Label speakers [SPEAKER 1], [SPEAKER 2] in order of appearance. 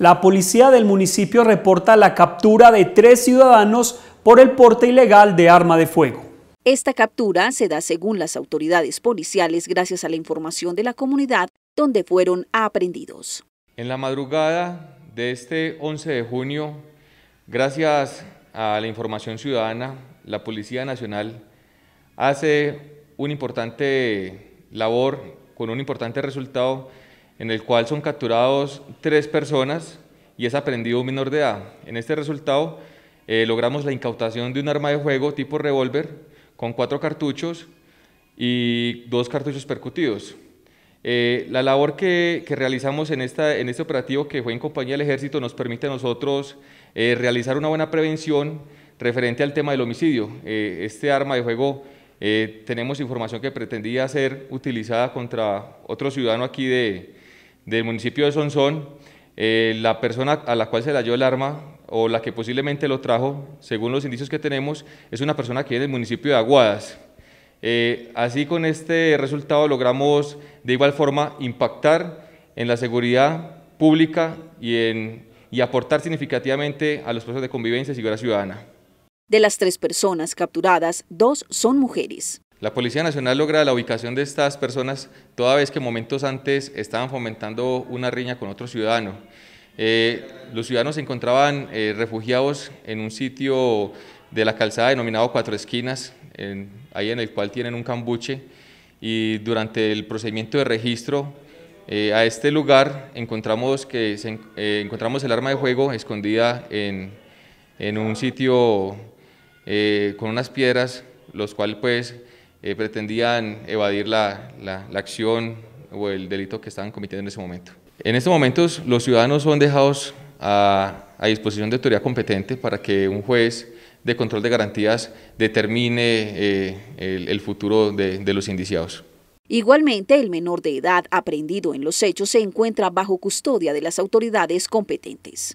[SPEAKER 1] la policía del municipio reporta la captura de tres ciudadanos por el porte
[SPEAKER 2] ilegal de arma de fuego.
[SPEAKER 1] Esta captura se da según las autoridades policiales gracias a la información de la comunidad donde fueron aprendidos.
[SPEAKER 2] En la madrugada de este 11 de junio, gracias a la información ciudadana, la Policía Nacional hace una importante labor con un importante resultado en el cual son capturados tres personas y es aprendido un menor de edad. En este resultado eh, logramos la incautación de un arma de juego tipo revólver con cuatro cartuchos y dos cartuchos percutidos. Eh, la labor que, realizamos en, esta, en este operativo que fue en compañía del ejército nos permite a nosotros eh, realizar una buena prevención referente al tema del homicidio. este arma de juego, tenemos información que pretendía ser utilizada contra otro ciudadano aquí de, del municipio de Sonsón, eh, la persona a la cual se le dio el arma o la que posiblemente lo trajo, según los indicios que tenemos, es una persona que es del municipio de Aguadas. Eh, así con este resultado logramos de igual forma impactar en la seguridad pública y, y aportar significativamente a los procesos de convivencia y seguridad ciudadana.
[SPEAKER 1] De las tres personas capturadas, dos son mujeres.
[SPEAKER 2] La Policía Nacional logra la ubicación de estas personas toda vez que momentos antes estaban fomentando una riña con otro ciudadano. Eh, los ciudadanos se encontraban eh, refugiados en un sitio de la calzada denominado Cuatro Esquinas, ahí en el cual tienen un cambuche, y durante el procedimiento de registro eh, a este lugar encontramos, que encontramos el arma de juego escondida en, en un sitio con unas piedras, los cuales pues eh, pretendían evadir la, acción o el delito que estaban cometiendo en ese momento. En estos momentos los ciudadanos son dejados a, disposición de autoridad competente para que un juez de control de garantías determine eh, el, futuro de los indiciados.
[SPEAKER 1] Igualmente, el menor de edad aprendido en los hechos se encuentra bajo custodia de las autoridades competentes.